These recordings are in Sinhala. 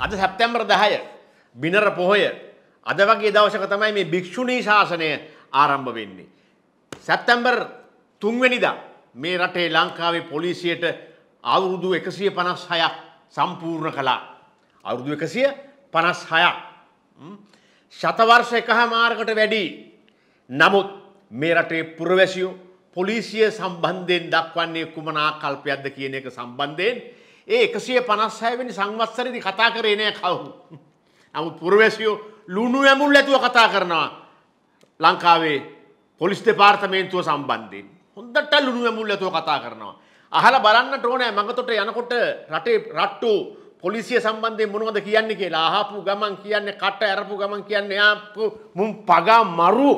අද සැප්තැම්බර් දහය බිනර පොහොය අද වගේ දවසක තමයි මේ භික්‍ෂුණී ශාසනය ආරම්භ වෙන්නේ. සැප්තැම්බර් තුන්වැනිදා මේ රටේ ලංකාවේ පොලිසියට අවුරුදු එකසිය පනස් හයක් සම්පූර්ණ කළා. අවුරුදු එකසිය පනස් හයක්. ශතවර්ෂ එක හමාරකට වැඩි. නමුත් මේ රටේ පුරවැසියෝ පොලිසිය සම්බන්ධයෙන් දක්වන්නේ කුමනා කල්පයක්ද කියන එක සම්බන්ධයෙන් ඒ එකසිය පනස්සයවැනි සංවත්සරදි කතා කරේ නෑ කවු. නමුත් පුරවැසියෝ ලුණු ඇමුල් ඇතුව කතා කරනවා ලංකාවේ පොලිස් දෙපාර්තමේන්තුව සම්බන්ධයෙන්. හොඳට ලුණු ඇමුල් ඇතුව කතා කරනවා. අහල බලන්න ඕනෑ මඟතොට යනකොට රටේ රට්ටු පොලිසිය සම්බන්ධය මොනවද කියන්නේ කියලා ආහපු ගමන් කියන්නේ කට ඇරපු ගමන් කියන්නේ ආපු මුම් පගා මරු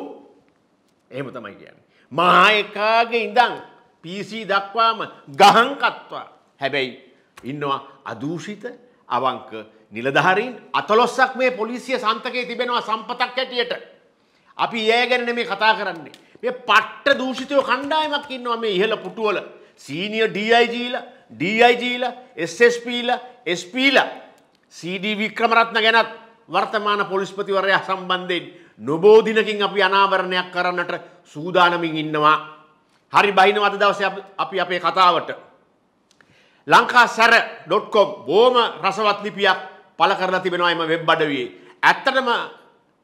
එහෙම තමයි කියන්නේ. මහා එකාගේ ඉඳන් PC දක්වාම ගහන් කත්වා. හැබැයි ඉන්නවා අදූෂිත අවංක නිලධාරීන් අතලොස්සක් මේ පොලිසිය සන්තකයේ තිබෙනවා සම්පතක් හැටියට. අපි ඒ ගැන නෙමේ කතා කරන්නේ. මේ පට්ට දූෂිතයෝ කණ්ඩායමක් ඉන්නවා මේ ඉහළ පුටුවල. සීනියර් DIG ලා, DIG ලා, SSP ලා, SP ලා, CD වික්‍රමරත්න ගැනත් වර්තමාන පොලිස්පතිවරයා සම්බන්ධයෙන් නොබෝ දිනකින් අපි අනාවරණයක් කරන්නට සූදානමින් ඉන්නවා. හරි බයිනවද දවසේ අපි අපේ කතාවට ලංකා සැර.කොම් බෝම රසවත් ලිපියක් පල කරලා තිබෙනවා එම වෙබ් අඩවියේ. ඇත්තටම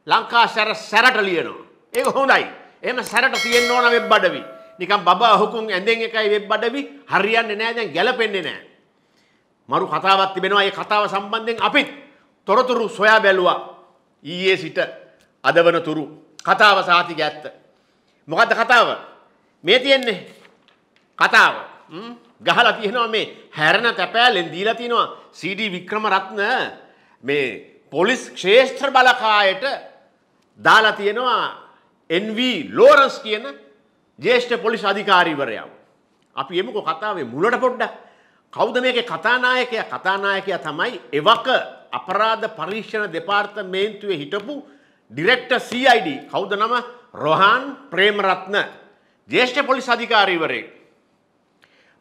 ලංකා සැර සැරට ලියනවා. ඒක හොඳයි. එහෙම සැරට තියෙන්න ඕන වෙබ් අඩවි. නිකන් බබා හුකුන් ඇඳෙන් එකයි වෙබ් අඩවි හරියන්නේ නැහැ දැන් ගැලපෙන්නේ නැහැ. මරු කතාවක් තිබෙනවා. ඒ කතාව සම්බන්ධයෙන් අපිත් තොරතුරු සොයා බැලුවා. ඊයේ සිට අද වනතුරු කතාව සාතික ඇත්ත. මොකද්ද කතාව? මේ තියෙන්නේ කතාව. හ්ම් ගහලා තියෙනවා මේ හැරණ තැපෑලෙන් දීලා තියෙනවා CD වික්‍රමරත්න මේ පොලිස් ක්ෂේත්‍ර බලකායට දාලා තියෙනවා NV ලෝරන්ස් කියන ජේෂ්ඨ පොලිස් අධිකාරීවරයා. අපි එමුකෝ කතාවේ මුලට පොඩ්ඩක්. කවුද මේකේ කතානායකයා? කතානායකයා තමයි එවක අපරාධ පරීක්ෂණ දෙපාර්තමේන්තුවේ හිටපු ඩිරෙක්ටර් CID. කවුද නම? රොහාන් ප්‍රේමරත්න. ජේෂ්ඨ පොලිස් අධිකාරීවරයෙක්.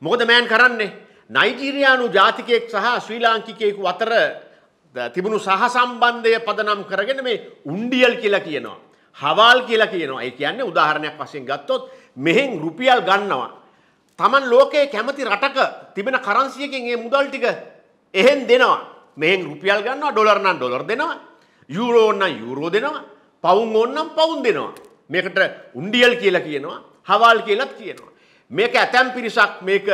මොකද මෑන් කරන්නේ නයිජීරයානු ජාතිකයෙක් සහ ශ්‍රී ලාංකිකයෙකු අතර තිබුණු සහසම්බන්ධය පදනම් කරගෙන මේ උන්ඩියල් කියලා කියනවා. හවල් කියලා කියනවා. ඒ කියන්නේ උදාහරණයක් වශයෙන් ගත්තොත් මෙහෙන් රුපියල් ගන්නවා. Taman ලෝකයේ කැමති රටක තිබෙන කරන්සියකින් මේ මුදල් ටික එහෙන් දෙනවා. මෙහෙන් රුපියල් ගන්නවා, ඩොලර් නම් ඩොලර් දෙනවා, යුරෝ නම් යුරෝ දෙනවා, පවුන් ඕන නම් පවුන් දෙනවා. මේකට උන්ඩියල් කියලා කියනවා, හවල් කියලාත් කියනවා. මේක ඇතැම් පිරිසක් මේක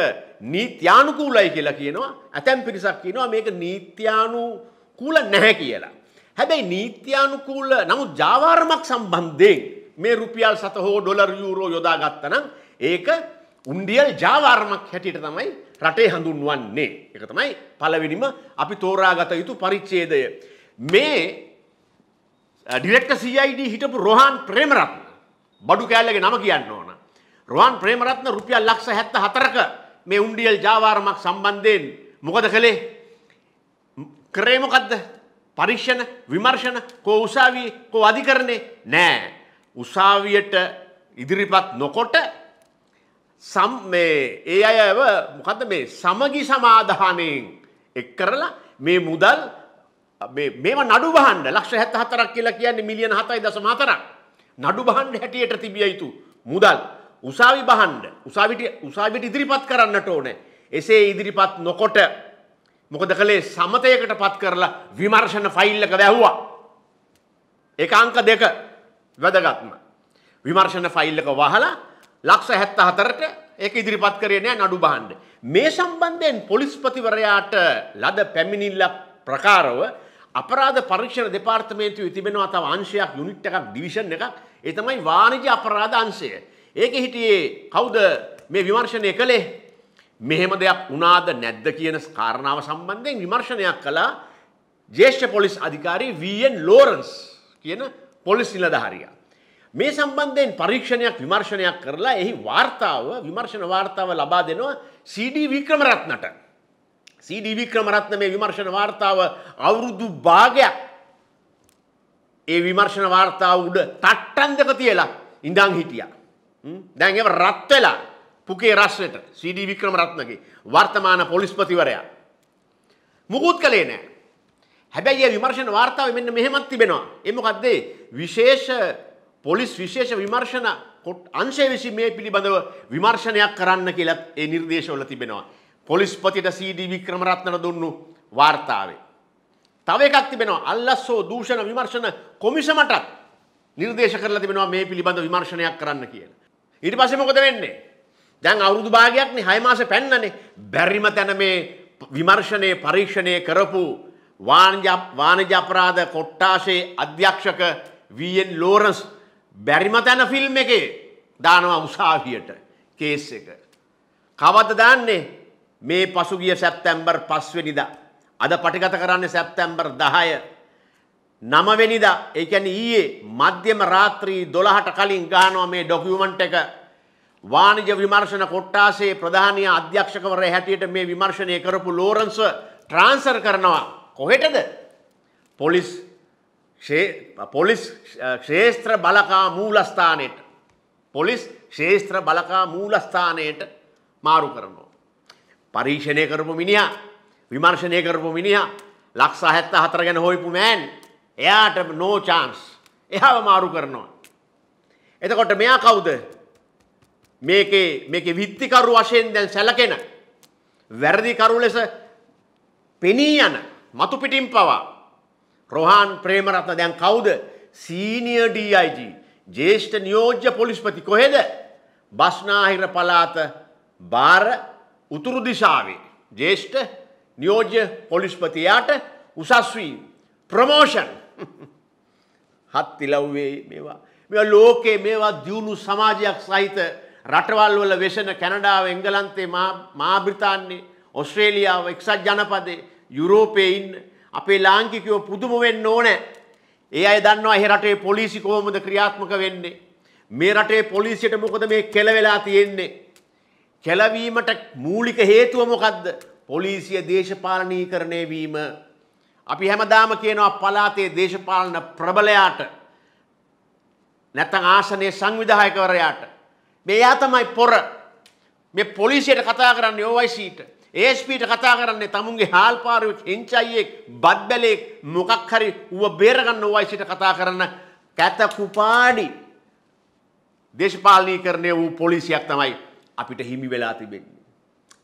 නීත්‍යානුකූලයි කියලා කියනවා ඇතැම් පිරිසක් කියනවා මේක නීත්‍යානුකූල නැහැ කියලා. හැබැයි නීත්‍යානුකූල නමුත් ජාවාරමක් සම්බන්ධයෙන් මේ රුපියල් සත හෝ ඩොලර් යුරෝ යොදා ගත්තනම් ඒක උන්ඩියල් ජාවාරමක් හැටියට තමයි රටේ හඳුන්වන්නේ. ඒක තමයි පළවෙනිම අපි තෝරාගත යුතු පරිච්ඡේදය. මේ ඩිරෙක්ටර් CID හිටපු රොහාන් ප්‍රේමරත්න බඩු කෑල්ලගේ නම කියන්න ඕන. රුවන් ප්‍රේමරත්න රුපියල් ලක්ෂ 74ක මේ උන්ඩියල් ජාවාරමක් සම්බන්ධයෙන් මොකද කළේ? කරේ මොකද්ද? පරීක්ෂණ විමර්ශන කෝ උසාවියේ කෝ අධිකරණේ නෑ. උසාවියට ඉදිරිපත් නොකොට සම් මේ ඒ අයව මොකද්ද මේ සමගි සමාදානයෙන් එක් කරලා මේ මුදල් මේව නඩු බහන්ඩ ලක්ෂ හැත හතරක් කියලා කියන්නේ මිලියන හතයි දසම හතරක් නඩු බහන්ඩ හැටියට තිබිය යුතු මුදල් උසාවි බහන්ඩ උසාවිට උසාවිට ඉදිරිපත් කරන්නට ඕනේ. එසේ ඉදිරිපත් නොකොට මොකද කළේ සමතයකට පත් කරලා විමර්ශන ෆයිල්ලක වැැහ්වා. ඒක අංක දෙක වැදගත්ම. විමර්ශන ෆයිල්ලක වහලා ලක්ෂ හැත්ත හතරට ඒක ඉදිරිපත් කරේ නෑ නඩු බහන්ඩ. මේ සම්බන්ධයෙන් පොලිස්පතිවරයාට ලද පැමිණිල්ල ප්‍රකාරව අපරාධ පරීක්ෂණ දෙපාර්තමේන්තුව තිබෙනවා තව අංශයක් යුනිට් එකක් ඩිවිෂන් එකක් ඒ තමයි වාණිජ අපරාධ අංශය. ඒකෙ හිටියේ කවුද මේ විමර්ශනය කළේ? මෙහෙම දෙයක් වුණාද නැද්ද කියන කාරණාව සම්බන්ධයෙන් විමර්ශනයක් කළා ජ්‍යෙෂ්ඨ පොලිස් අධිකාරී වීඑන් ලෝරන්ස් කියන පොලිස් නිලධාරියා. මේ සම්බන්ධයෙන් පරීක්ෂණයක් විමර්ශනයක් කරලා එහි වාර්තාව විමර්ශන වාර්තාව ලබා දෙනවා CD වික්‍රමරත්නට. CD වික්‍රමරත්න මේ විමර්ශන වාර්තාව අවුරුදු භාගයක් ඒ විමර්ශන වාර්තාව උඩ තට්ටන් දෙක තියලා ඉඳන් හිටියා. දැන් එම රත් වෙලා පුකේ රස්වයට සීඩී වික්‍රම රත්නගේ වර්තමාන පොලිස්පතිවරයා. මුකුත් කළේ නෑ. හැබැයි විමර්ශණ වාර්තාව මෙන්න මෙහෙමත් තිබෙනවා. එමකක්දේ විශේෂ පොලිස් විශේෂ විමර්ශණ අංශය විසි මේ පිළිබඳව විමර්ශනයක් කරන්න කියලත් ඒ නිර්දේශවල තිබෙනවා. පොලිස්පතිට සීඩී වික්‍රම රත්නට දුන්නු වාර්තාවේ. තව එකක් තිබෙනවා අල්ලස්සෝ දූෂණ විමර්ශන කොමිසමටත් නිර්දේශ කරලා තිබෙනවා මේ පිළිබඳ විමර්ශනයක් කරන්න කියලා. ඊට පස්සේ මොකද වෙන්නේ? දැන් අවුරුදු භාගයක්නේ 6 මාසෙ පැන්නනේ. බැරිම තැන මේ විමර්ශනයේ පරීක්ෂණය කරපු වාණිජ වාණිජ අපරාධ කොට්ටාසේ අධ්‍යක්ෂක වීඑන් ලෝරන්ස් බැරිම තැන ෆිල්ම් එකේ දානවා උසාවියට කේස් එක. කවද දාන්නේ? මේ පසුගිය සැප්තැම්බර් 5 වෙනිදා. අද පටිගත කරන්නේ සැප්තැම්බර් 10. නමවෙනිදා ඒ කියන්නේ ඊයේ මධ්‍යම රාත්‍රී 12ට කලින් ගහනවා මේ ඩොකියුමන්ට් එක වාණිජ විමර්ශන කොට්ටාසේ ප්‍රධානීය අධ්‍යක්ෂකවරයා හැටියට මේ විමර්ශනය කරපු ලෝරන්ස් ට්‍රාන්ස්ෆර් කරනවා කොහෙටද පොලිස් පොලිස් ක්ෂේත්‍ර බලකා මූලස්ථානයට පොලිස් ශේෂත්‍ර බලකා මූලස්ථානයට මාරු කරනවා. පරීක්ෂණය කරපු මිනිහා විමර්ශනය කරපු මිනිහා ලක්ෂ හැත්ත හතර ගැන හොයපු මෑන් එයාට නෝ චාන්ස්. එහාව මාරු කරනවා. එතකොට මෙයා කවුද? මේකේ මේකේ විත්තිකරු වශයෙන් දැන් සැලකෙන වැරදිකරු ලෙස පෙනී යන මතු පිටින් පවා රොහාන් ප්‍රේමරත්න දැන් කවුද? සීනියර් DIG ජ්‍යෙෂ්ඨ නියෝජ්‍ය පොලිස්පති කොහෙද? බස්නාහිර පළාත බාර උතුරු දිශාවේ ජ්‍යෙෂ්ඨ නියෝජ්‍ය පොලිස්පතියාට උසස් වී ප්‍රමෝෂන් හත් ඉලව්වේ මේවා. මෙ ලෝකයේ මේවා දියුණු සමාජයක් සහිත රටවල් වල වෙසෙන කැනඩාව එංගලන්තේ මාබ්‍රිතාන්නේ ඔස්ට්‍රේලියාව එක්සත් ජනපදේ යුරෝපයේ ඉන්න අපේ ලාංකිකයෝ පුදුම වෙන්න ඕනෑ. ඒ අය දන්නවා එහි රටේ පොලිසි කොහොමද ක්‍රියාත්මක වෙන්නේ. මේ රටේ පොලිසියට මොකද මේ කෙලවෙලා තියෙන්නේ. කෙලවීමට මූලික හේතුව මොකද්ද? පොලිසිය දේශපාලනීකරණය වීම අපි හැමදාම කියනවා පලාතේ දේශපාලන ප්‍රබලයාට නැත්නම් ආසනයේ සංවිධායකවරයාට මෙයා තමයි පොර මේ පොලිසියට කතා කරන්නේ OICට ASPට කතා කරන්නේ තමුන්ගේ හාල්පාරුවෙක් හෙන්චයියෙක් බද්බැලෙක් මොකක් හරි ඌව බේරගන්න OICට කතා කරන කැත කුපාඩි දේශපාලනීකරණය වූ පොලිසියක් තමයි අපිට හිමි වෙලා තිබෙන්නේ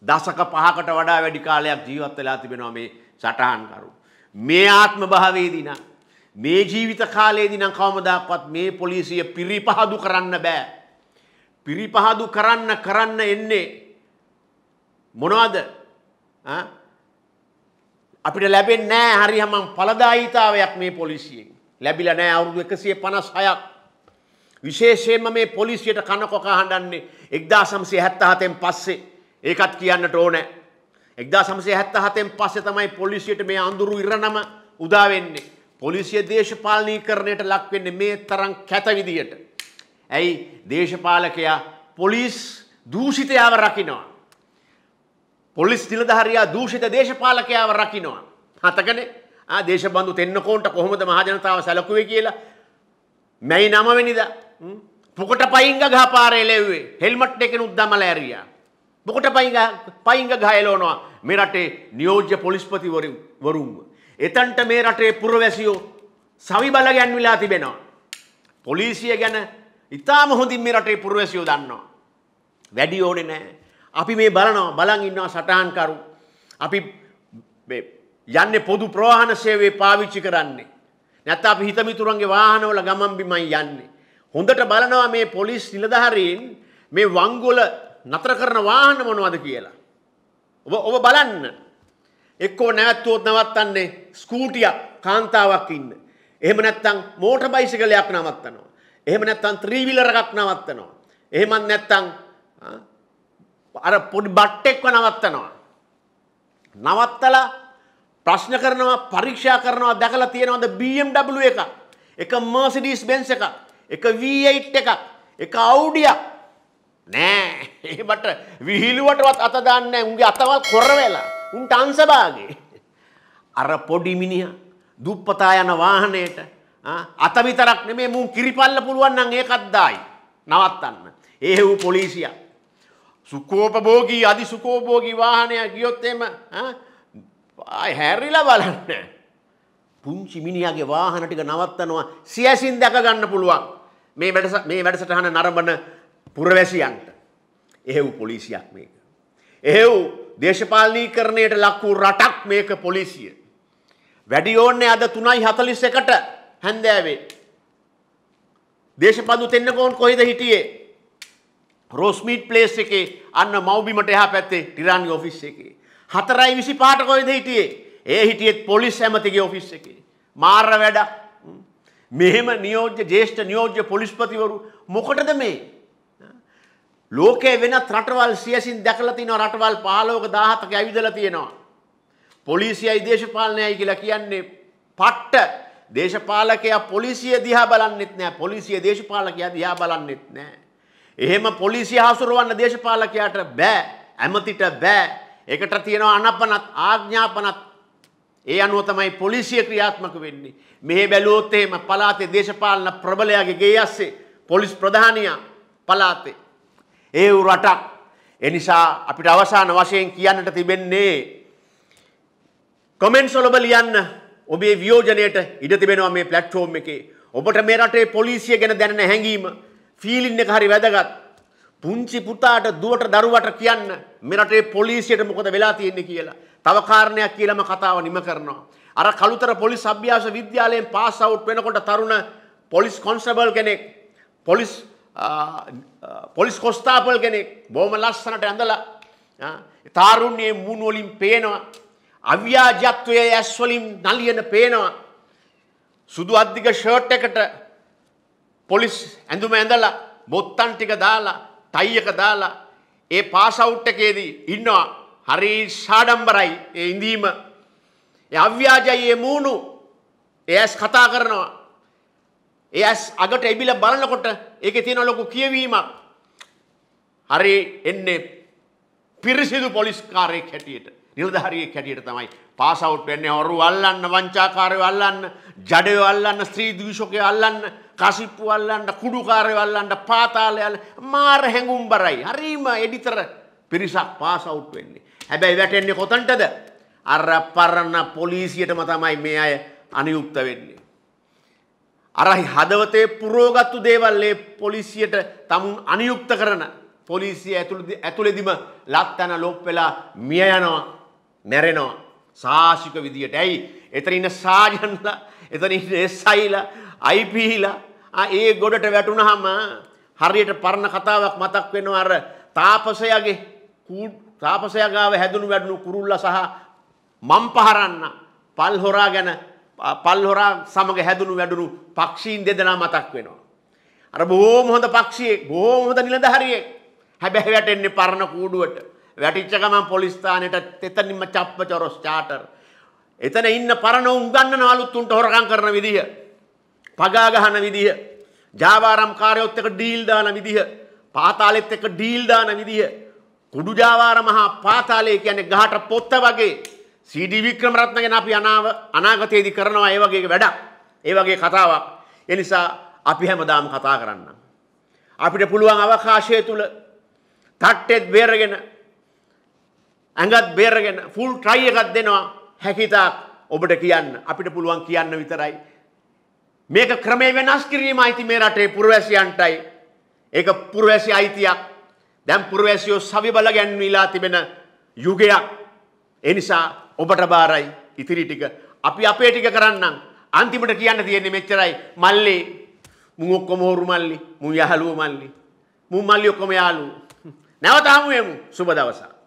දශක පහකට වඩා වැඩි කාලයක් ජීවත් වෙලා තිබෙනවා මේ සටහන් කරු මේ ආත්ම භාවයේදී නම් මේ ජීවිත කාලයේදී නම් කවමදාකවත් මේ පොලිසිය පිරිපහදු කරන්න බෑ. පිරිපහදු කරන්න කරන්න එන්නේ මොනවද? අපිට ලැබෙන්නේ නැහැ හරි හැමම් පළදායීතාවයක් මේ පොලිසියෙන්. ලැබිලා නැහැ අවුරුදු 156ක්. විශේෂයෙන්ම මේ පොලිසියට කනකොක හඬන්නේ 1977න් පස්සේ. ඒකත් කියන්නට ඕනේ. එක්දා සමසේ හැත්ත හතෙන් පස්සේ තමයි පොලිසියට මේ අඳුරු ඉරණම උදාවෙන්නේ. පොලිසිය දේශපාලනීකරණයට ලක්වෙන්නේ මේ තරම් කැතවිදියට. ඇයි දේශපාලකයා පොලිස් දූෂිතයාව රකිනවා. පොලිස් නිලධහරයා දූෂිත දේශපාලකයාව රකිනවා. හතකන දේශබන්ධු තෙන්නකෝන්ට කොහොමද මහජනතාව සැලකුවේ කියලා මැයි නමවෙනිද පුකට පයිංග ගහපාරය ලෙව්වේ හෙල්මට් එකෙන උද්දමල ඇරයා. පුකට පයිංග ගහයලෝනවා මේ රටේ නියෝජ්‍ය පොලිස්පතිවරුන්ව. එතන්ට මේ රටේ පුරවැසියෝ සවිබල ගැන්විලා තිබෙනවා. පොලිසිය ගැන ඉතාම හොඳින් මේ රටේ පුරවැසියෝ දන්නවා. වැඩි ඕනේ නැහැ. අපි මේ බලනවා බලන් ඉන්නවා සටහන්කරු. අපි යන්නේ පොදු ප්‍රවාහන සේවය පාවිච්චි කරන්නේ. නැත්නම් අපි හිතමිතුරන්ගේ වාහනවල ගමන් බිමන් යන්නේ. හොඳට බලනවා මේ පොලිස් නිලධාරීන් මේ වංගොල නතර කරන වාහන මොනවද කියලා. ඔබ ඔබ බලන්න එක්කෝ නැවැත්තුවොත් නවත්තන්නේ ස්කූටියක් කාන්තාවක් ඉන්න. එහෙම නැත්තම් මෝටර් බයිසිකලයක් නවත්තනවා. එහෙම නැත්තම් ත්‍රීවිලර් එකක් නවත්තනවා. එහෙමත් නැත්තම් අර පොඩි බට්ටෙක්ව නවත්තනවා. නවත්තලා ප්‍රශ්න කරනවා පරීක්ෂා කරනවා දැකලා තියෙනවද BMW එකක් එක Mercedes Benz එකක් එක V8 එකක් එක Audi එකක් නෑ එහෙමට විහිළුවටවත් අත දාන්නේ උන්ගේ අතවත් කොර වෙලා උන්ට අංශභාගේ අර පොඩි මිනිහා දුප්පතා යන වාහනයට අත විතරක් නෙමේ මුන් කිරිපල්ල පුළුවන් නම් ඒකත් දායි නවත්තන්න ඒහෙව් පොලිසිය සුකෝපභෝගී අධි සුකෝපභෝගී වාහනය ගියොත් එම හැරිලා බලන්න පුංචි මිනිහාගේ වාහන ටික නවත්තනවා සියසින් දැක ගන්න පුළුවන් මේ වැඩසටහන නරඹන පුරවැසියන්ට එහෙව් පොලිසියක් මේක. එහෙව් දේශපාලනීකරණයට ලක් වූ රටක් මේක පොලිසිය. වැඩි ඕන්නේ අද 3:41ට හැන්දෑවේ. දේශපන්දු තෙන්නකෝන් කොහෙද හිටියේ? රෝස්මීට් ප්ලේස් එකේ අන්න මව්බිමට එහා පැත්තේ ටිරාන්ගේ ඔෆිස් එකේ. 4:25ට කොහෙද හිටියේ? ඒ හිටියෙත් පොලිස් ඇමතිගේ ඔෆිස් එකේ. මාර වැඩ. මෙහෙම නියෝජ්‍ය ජේෂ්ඨ නියෝජ්‍ය පොලිස්පතිවරු මොකටද මේ? ලෝකේ වෙනත් රටවල් සියසින් දැකලා තිනවා රටවල් 15ක 17ක ඇවිදලා තියෙනවා. පොලිසියයි දේශපාලනයයි කියලා කියන්නේ පට්ට දේශපාලකයා පොලිසිය දිහා බලන්නෙත් නෑ පොලිසිය දේශපාලකයා දිහා බලන්නෙත් නෑ. එහෙම පොලිසිය හසුරවන්න දේශපාලකයාට බෑ ඇමතිට බෑ එකට තියෙනවා අනපනත් ආඥාපනත් ඒ අනුව තමයි පොලිසිය ක්‍රියාත්මක වෙන්නේ. මෙහෙ බැලුවොත් එහෙම පළාතේ දේශපාලන ප්‍රබලයාගේ ගේ යස්සේ පොලිස් ප්‍රධානියා පළාතේ ඒ වූ රටක්. ඒ නිසා අපිට අවසාන වශයෙන් කියන්නට තිබෙන්නේ කමෙන්ට්ස් වල ඔබ ලියන්න ඔබේ වියෝජනයට ඉඩ තිබෙනවා මේ ප්ලැට්ෆෝම් එකේ. ඔබට මේ රටේ පොලිසිය ගැන දැනෙන හැඟීම ෆීලින් එක හරි වැදගත්. පුංචි පුතාට දුවට දරුවට කියන්න මේ රටේ පොලිසියට මොකද වෙලා තියෙන්නේ කියලා. තව කාරණයක් කියලාම කතාව නිම කරනවා. අර කළුතර පොලිස් අභ්‍යාස විද්‍යාලයෙන් පාස් අවුට් වෙනකොට තරුණ පොලිස් කොන්ස්ටබල් කෙනෙක් පොලිස් පොලිස් කොස්ථාපල් කෙනෙක් බොහොම ලස්සනට ඇඳලා තාරුණ්‍යයේ මුණ වලින් පේනවා අව්‍යාජත්වයේ ඇස් වලින් නලියන පේනවා සුදු අධික ෂර්ට් එකට පොලිස් ඇඳුම ඇඳලා බොත්තම් ටික දාලා ටයි එක දාලා ඒ පාස් අවුට් එකේදී ඉන්නවා හරි ෂාඩම්බරයි ඒ ඉඳීම ඒ අව්‍යාජයි ඒ මූණු ඒ ඇස් කතා කරනවා ඒ ඇස් අගට එබිල බලනකොට ඒකේ තියෙන ලොකු කියවීමක්. හරි එන්නේ පිරිසිදු පොලිස් කාර්යයක් හැටියට. නිලධාරියෙක් හැටියට තමයි පාස් අවුට් වෙන්නේ හොරු අල්ලන්න, වංචාකාරයෝ අල්ලන්න, ජඩයෝ අල්ලන්න, ස්ත්‍රී දූෂකයෝ අල්ලන්න, කසිප්පු අල්ලන්න, කුඩුකාරයෝ අල්ලන්න, පාතාලය අල්ලන්න මාර හැඟුම්බරයි. හරීම එඩිතර පිරිසක් පාස් අවුට් වෙන්නේ. හැබැයි වැටෙන්නේ කොතනටද? අර පරණ පොලිසියටම තමයි මේ අය අනියුක්ත වෙන්නේ. අරහි හදවතේ පුරෝගත්තු දේවල් ඒ පොලිසියට තමුන් අනියුක්ත කරන පොලිසිය ඇතුළෙදිම ලත්තන ලොප් වෙලා මිය යනවා මැරෙනවා සාශික විදියට. ඇයි? එතන ඉන්න සාජන්ලා, එතන ඉන්න එස්ఐලා, අයිපීලා ඒ ගොඩට වැටුනහම හරියට පරණ කතාවක් මතක් වෙනවා අර තාපසයාගේ තාපසයා ගාව හැදුණු වැඩුණු කුරුල්ලා සහ මම්පහරන්න පල්හොරා ගැන පල්හොරා සමග හැදුණු වැඩුණු පක්ෂීන් දෙදෙනා මතක් වෙනවා. අර බොහෝම හොඳ පක්ෂියෙක් බොහෝම හොඳ නිලධාරියෙක් හැබැයි වැටෙන්නේ පරණ කූඩුවට වැටිච්ච ගමන් පොලිස් ස්ථානෙට එතනින්ම චප්ප චොරොස් චාටර් එතන ඉන්න පරණ උන් ගන්නන අලුත් උන්ට හොරකම් කරන විදිය පගා ගහන විදිය ජාවාරම් කාර්යොත් එක්ක ඩීල් දාන විදිය පාතාලෙත් එක්ක ඩීල් දාන විදිය කුඩු ජාවාර මහා පාතාලය කියන්නේ ගහට පොත්ත වගේ සීඩී වික්‍රමරත්න ගැන අපි අනාව අනාගතයේදී කරනවා ඒ වගේ වැඩක්. ඒ වගේ කතාවක්. ඒ නිසා අපි හැමදාම කතා කරන්න. අපිට පුළුවන් අවකාශය තුල තට්ටෙත් බේරගෙන ඇඟත් බේරගෙන ෆුල් ට්‍රයි එකක් දෙනවා හැකිතාක් ඔබට කියන්න අපිට පුළුවන් කියන්න විතරයි. මේක ක්‍රමේ වෙනස් කිරීම අයිති මේ රටේ පුරවැසියන්ටයි. ඒක පුරවැසි අයිතියක්. දැන් පුරවැසියෝ සවිබල ගැන්වීලා තිබෙන යුගයක්. එනිසා ඔබට බාරයි ඉතිරි ටික අපි අපේ ටික කරන්නම් අන්තිමට කියන්න තියෙන්නේ මෙච්චරයි මල්ලේ මුං ඔක්කොම හොරු මල්ලි මුං යහළුව මල්ලි මුං මල්ලි ඔක්කොම යාළුවෝ නැවත හමු වෙමු සුබ දවසක්